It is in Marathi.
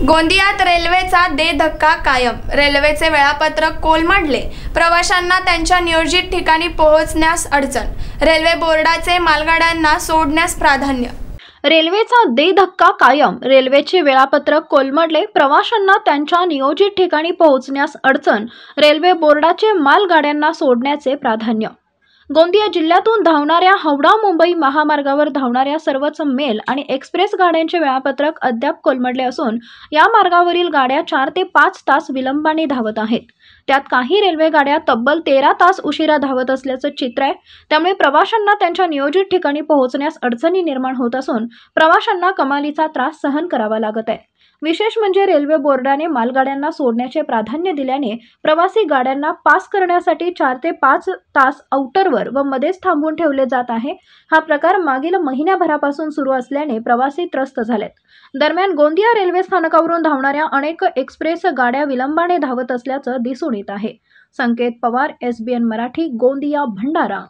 गोंदियात रेल्वेचा दे धक्का कायम रेल्वेचे वेळापत्रक कोलमडले प्रवाशांना त्यांच्या नियोजित ठिकाणी पोहोचण्यास अडचण रेल्वे बोर्डाचे मालगाड्यांना सोडण्यास प्राधान्य रेल्वेचा दे धक्का कायम रेल्वेचे वेळापत्रक कोलमडले प्रवाशांना त्यांच्या नियोजित ठिकाणी पोहोचण्यास अडचण रेल्वे बोर्डाचे मालगाड्यांना सोडण्याचे प्राधान्य गोंदिया जिल्ह्यातून धावणाऱ्या हावडा मुंबई महामार्गावर धावणाऱ्या सर्वच मेल आणि एक्सप्रेस गाड्यांचे वेळापत्रक अद्याप कोलमडले असून या मार्गावरील गाड्या चार ते पाच तास विलंबाने धावत आहेत त्यात काही रेल्वे गाड्या तब्बल तेरा तास उशिरा धावत असल्याचं चित्र आहे त्यामुळे प्रवाशांना त्यांच्या नियोजित ठिकाणी पोहोचण्यास अडचणी निर्माण होत असून प्रवाशांना कमालीचा त्रास सहन करावा लागत आहे विशेष म्हणजे रेल्वे बोर्डाने मालगाड्यांना सोडण्याचे प्राधान्य दिल्याने प्रवासी गाड्यांना पास करण्यासाठी चार ते पाच तास आउटर रस्त्यावर व मध्येच थांबवून ठेवले जात आहे हा प्रकार मागील महिन्याभरापासून सुरू असल्याने प्रवासी त्रस्त झालेत दरम्यान गोंदिया रेल्वे स्थानकावरून धावणाऱ्या अनेक एक्सप्रेस गाड्या विलंबाने धावत असल्याचं दिसून येत आहे संकेत पवार एसबीएन मराठी गोंदिया भंडारा